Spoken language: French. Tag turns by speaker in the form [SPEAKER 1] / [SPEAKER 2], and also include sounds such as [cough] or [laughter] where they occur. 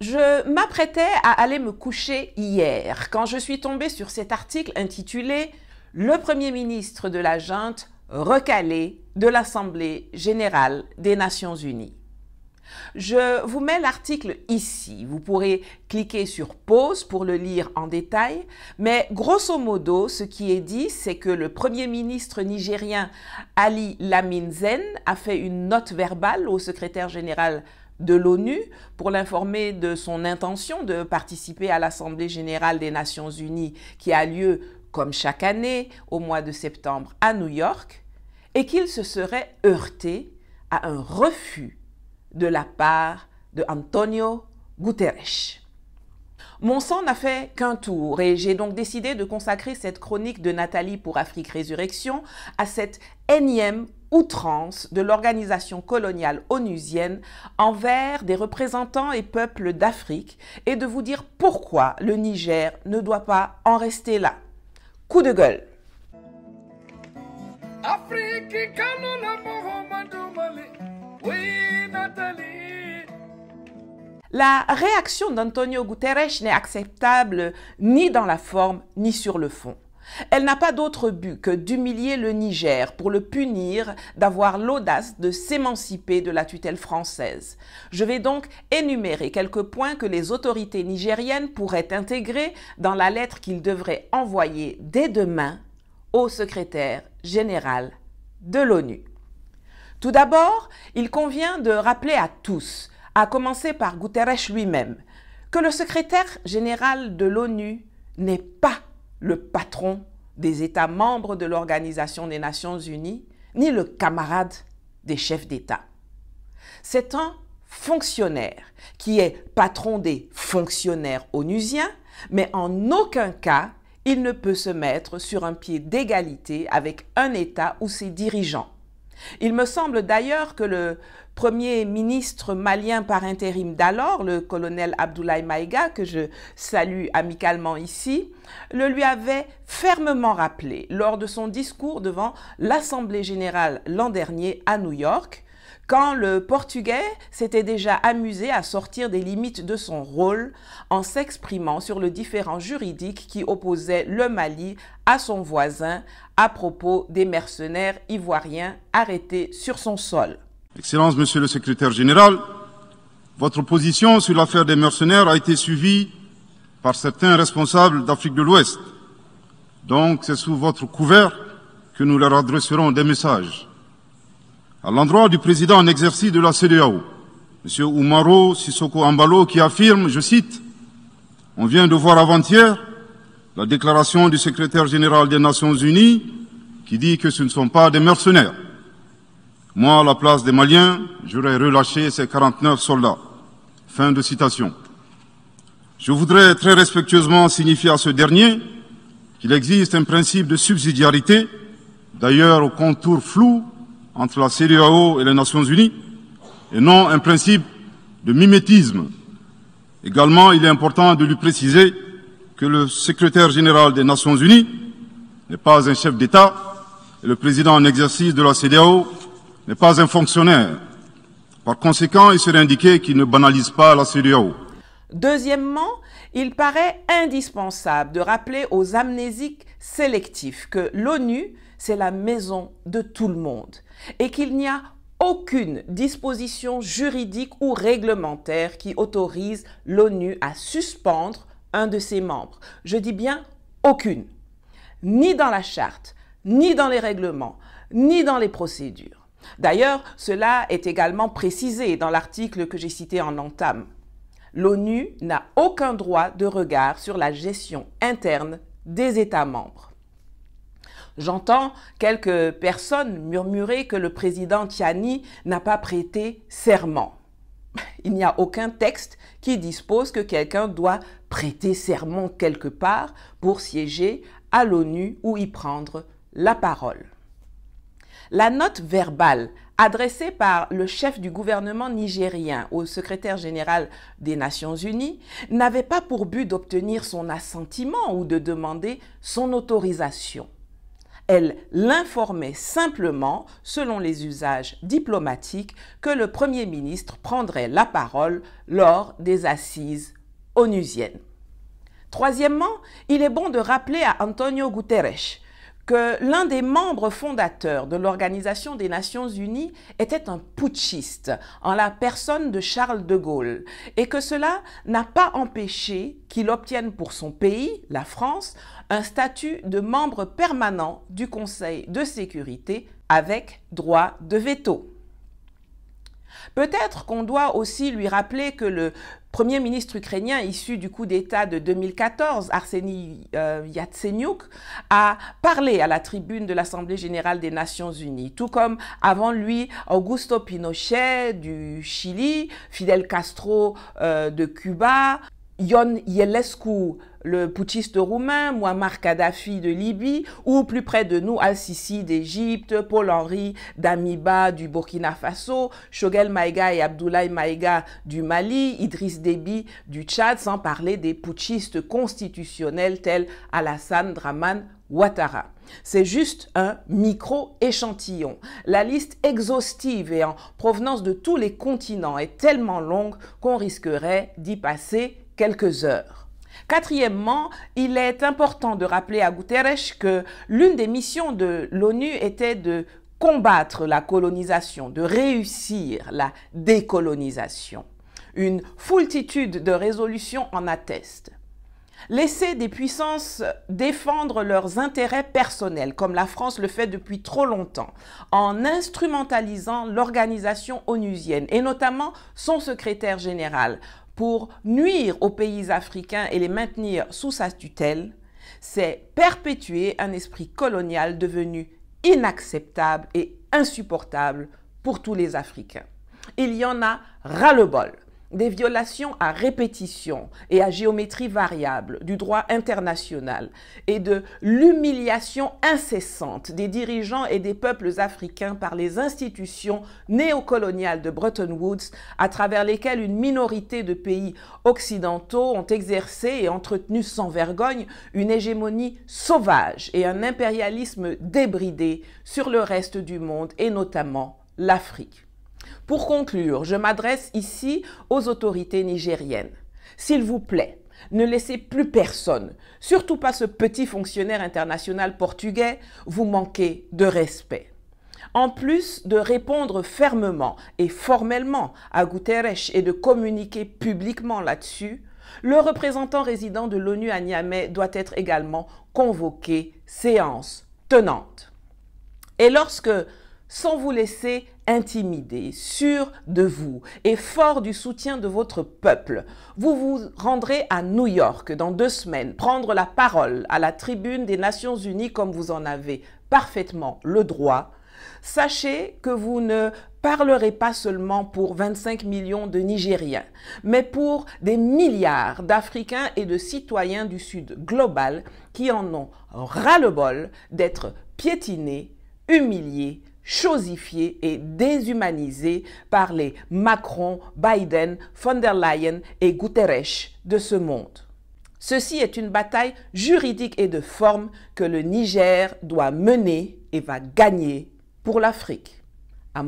[SPEAKER 1] Je m'apprêtais à aller me coucher hier quand je suis tombée sur cet article intitulé Le Premier ministre de la junte recalé de l'Assemblée générale des Nations unies. Je vous mets l'article ici. Vous pourrez cliquer sur pause pour le lire en détail. Mais grosso modo, ce qui est dit, c'est que le premier ministre nigérien Ali Laminzen a fait une note verbale au secrétaire général de l'ONU pour l'informer de son intention de participer à l'Assemblée générale des Nations unies qui a lieu, comme chaque année, au mois de septembre à New York, et qu'il se serait heurté à un refus de la part de Antonio Guterres. Mon sang n'a fait qu'un tour et j'ai donc décidé de consacrer cette chronique de Nathalie pour Afrique Résurrection à cette énième outrance de l'organisation coloniale onusienne envers des représentants et peuples d'Afrique et de vous dire pourquoi le Niger ne doit pas en rester là. Coup de gueule. La réaction d'Antonio Guterres n'est acceptable ni dans la forme ni sur le fond. Elle n'a pas d'autre but que d'humilier le Niger pour le punir d'avoir l'audace de s'émanciper de la tutelle française. Je vais donc énumérer quelques points que les autorités nigériennes pourraient intégrer dans la lettre qu'ils devraient envoyer dès demain au secrétaire général de l'ONU. Tout d'abord, il convient de rappeler à tous, à commencer par Guterres lui-même, que le secrétaire général de l'ONU n'est pas le patron des États membres de l'Organisation des Nations Unies, ni le camarade des chefs d'État. C'est un fonctionnaire qui est patron des fonctionnaires onusiens, mais en aucun cas il ne peut se mettre sur un pied d'égalité avec un État ou ses dirigeants. Il me semble d'ailleurs que le premier ministre malien par intérim d'alors, le colonel Abdoulaye Maïga, que je salue amicalement ici, le lui avait fermement rappelé lors de son discours devant l'Assemblée générale l'an dernier à New York, quand le portugais s'était déjà amusé à sortir des limites de son rôle en s'exprimant sur le différent juridique qui opposait le Mali à son voisin à propos des mercenaires ivoiriens arrêtés
[SPEAKER 2] sur son sol. Excellence, Monsieur le Secrétaire général, votre position sur l'affaire des mercenaires a été suivie par certains responsables d'Afrique de l'Ouest. Donc, c'est sous votre couvert que nous leur adresserons des messages à l'endroit du président en exercice de la CDAO, M. Umaro Sissoko Ambalo, qui affirme, je cite, On vient de voir avant-hier la déclaration du secrétaire général des Nations Unies qui dit que ce ne sont pas des mercenaires. Moi, à la place des Maliens, j'aurais relâché ces 49 soldats. Fin de citation. Je voudrais très respectueusement signifier à ce dernier qu'il existe un principe de subsidiarité, d'ailleurs au contour flou entre la CDAO et les Nations Unies, et non un principe de mimétisme. Également, il est important de lui préciser que le secrétaire général des Nations Unies n'est pas un chef d'État et le président en exercice de la CDAO n'est pas un fonctionnaire. Par conséquent, il serait indiqué qu'il ne banalise pas la CDAO.
[SPEAKER 1] Deuxièmement, il paraît indispensable de rappeler aux amnésiques sélectifs que l'ONU, c'est la maison de tout le monde et qu'il n'y a aucune disposition juridique ou réglementaire qui autorise l'ONU à suspendre un de ses membres. Je dis bien aucune. Ni dans la charte, ni dans les règlements, ni dans les procédures. D'ailleurs, cela est également précisé dans l'article que j'ai cité en entame l'ONU n'a aucun droit de regard sur la gestion interne des États membres. J'entends quelques personnes murmurer que le président Tiani n'a pas prêté serment. [laughs] Il n'y a aucun texte qui dispose que quelqu'un doit prêter serment quelque part pour siéger à l'ONU ou y prendre la parole. La note verbale adressée par le chef du gouvernement nigérien au secrétaire général des Nations Unies, n'avait pas pour but d'obtenir son assentiment ou de demander son autorisation. Elle l'informait simplement, selon les usages diplomatiques, que le Premier ministre prendrait la parole lors des assises onusiennes. Troisièmement, il est bon de rappeler à Antonio Guterres que l'un des membres fondateurs de l'Organisation des Nations Unies était un putschiste en la personne de Charles de Gaulle et que cela n'a pas empêché qu'il obtienne pour son pays, la France, un statut de membre permanent du Conseil de sécurité avec droit de veto. Peut-être qu'on doit aussi lui rappeler que le premier ministre ukrainien issu du coup d'État de 2014, Arseniy euh, Yatsenyuk, a parlé à la tribune de l'Assemblée générale des Nations unies, tout comme avant lui Augusto Pinochet du Chili, Fidel Castro euh, de Cuba, Ion Yelescu, le putschiste roumain, Muammar Kadhafi de Libye, ou plus près de nous, Al-Sisi d'Égypte, Paul henri d'Amiba du Burkina Faso, Shogel Maïga et Abdoulaye Maïga du Mali, Idriss Déby du Tchad, sans parler des putschistes constitutionnels tels Alassane Draman Ouattara. C'est juste un micro-échantillon. La liste exhaustive et en provenance de tous les continents est tellement longue qu'on risquerait d'y passer quelques heures. Quatrièmement, il est important de rappeler à Guterres que l'une des missions de l'ONU était de combattre la colonisation, de réussir la décolonisation. Une foultitude de résolutions en atteste. Laisser des puissances défendre leurs intérêts personnels, comme la France le fait depuis trop longtemps, en instrumentalisant l'organisation onusienne et notamment son secrétaire général, pour nuire aux pays africains et les maintenir sous sa tutelle, c'est perpétuer un esprit colonial devenu inacceptable et insupportable pour tous les Africains. Il y en a ras-le-bol des violations à répétition et à géométrie variable du droit international et de l'humiliation incessante des dirigeants et des peuples africains par les institutions néocoloniales de Bretton Woods à travers lesquelles une minorité de pays occidentaux ont exercé et entretenu sans vergogne une hégémonie sauvage et un impérialisme débridé sur le reste du monde et notamment l'Afrique. Pour conclure, je m'adresse ici aux autorités nigériennes. S'il vous plaît, ne laissez plus personne, surtout pas ce petit fonctionnaire international portugais, vous manquer de respect. En plus de répondre fermement et formellement à Guterres et de communiquer publiquement là-dessus, le représentant résident de l'ONU à Niamey doit être également convoqué séance tenante. Et lorsque sans vous laisser intimider, sûr de vous et fort du soutien de votre peuple. Vous vous rendrez à New York dans deux semaines, prendre la parole à la tribune des Nations Unies comme vous en avez parfaitement le droit. Sachez que vous ne parlerez pas seulement pour 25 millions de Nigériens, mais pour des milliards d'Africains et de citoyens du Sud global qui en ont ras-le-bol d'être piétinés, humiliés, chosifié et déshumanisé par les Macron, Biden, von der Leyen et Guterres de ce monde. Ceci est une bataille juridique et de forme que le Niger doit mener et va gagner pour l'Afrique. À